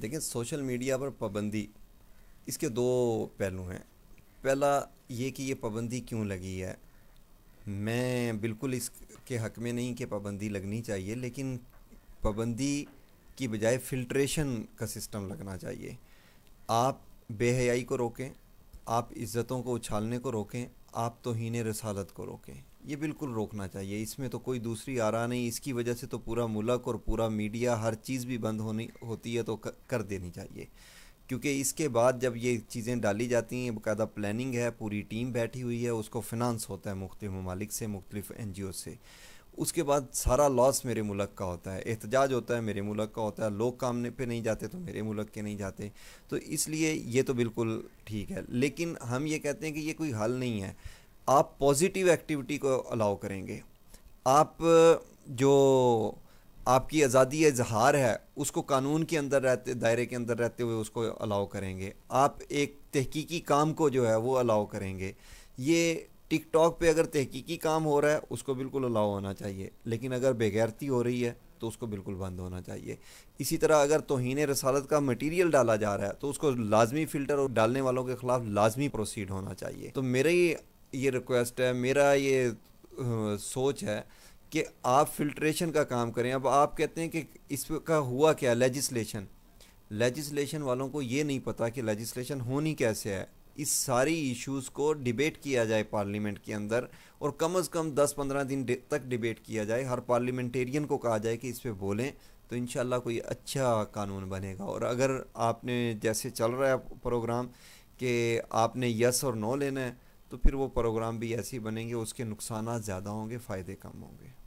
देखिए social media पर पाबंदी इसके दो पहलू हैं पहला ये कि ये पाबंदी क्यों लगी है मैं बिल्कुल इसके हक में नहीं कि पाबंदी लगनी चाहिए लेकिन पाबंदी की बजाय फिल्ट्रेशन का सिस्टम लगना चाहिए आप बेहयाई को रोकें आप इज़्ज़तों को उछालने को रोकें आप तो हीने रसालत को रोकें ये बिल्कुल रोकना चाहिए इसमें तो कोई दूसरी आरा नहीं इसकी वजह से तो पूरा मुल्क और पूरा मीडिया हर चीज़ भी बंद होनी होती है तो कर देनी चाहिए क्योंकि इसके बाद जब ये चीज़ें डाली जाती हैं बाकायदा प्लानिंग है पूरी टीम बैठी हुई है उसको फिनांस होता है मुख्त ममालिक से मुख्तलिफ एन जी ओ से उसके बाद सारा लॉस मेरे मुल्क का होता है एहतजाज होता है मेरे मुल्क का होता है लोग काम पे नहीं जाते तो मेरे मुल्क के नहीं जाते तो इसलिए ये तो बिल्कुल ठीक है लेकिन हम ये कहते हैं कि ये कोई हल नहीं है आप पॉजिटिव एक्टिविटी को अलाउ करेंगे आप जो आपकी आज़ादी इजहार है उसको कानून के अंदर रहते दायरे के अंदर रहते हुए उसको अलाउ करेंगे आप एक तहकीकी काम को जो है वो अलाउ करेंगे ये टिकटॉक पे अगर तहकीकी काम हो रहा है उसको बिल्कुल अलाउ होना चाहिए लेकिन अगर बेगैरती हो रही है तो उसको बिल्कुल बंद होना चाहिए इसी तरह अगर तोहन रसालत का मटेरियल डाला जा रहा है तो उसको लाजमी फ़िल्टर और डालने वालों के ख़िलाफ़ लाजमी प्रोसीड होना चाहिए तो मेरा ये ये रिक्वेस्ट है मेरा ये सोच है कि आप फिल्ट्रेशन का काम करें अब आप कहते हैं कि इसका हुआ क्या लेजिस्लेशन लेजिस्लेशन वालों को ये नहीं पता कि लेजिस्लेशन होनी कैसे है इस सारी इश्यूज़ को डिबेट किया जाए पार्लियामेंट के अंदर और कम से कम 10-15 दिन तक डिबेट किया जाए हर पार्लियामेंटेरियन को कहा जाए कि इस पर बोलें तो इन कोई अच्छा कानून बनेगा और अगर आपने जैसे चल रहा है प्रोग्राम कि आपने यस और नो लेना है तो फिर वो प्रोग्राम भी ऐसे ही बनेंगे उसके नुकसान ज़्यादा होंगे फ़ायदे कम होंगे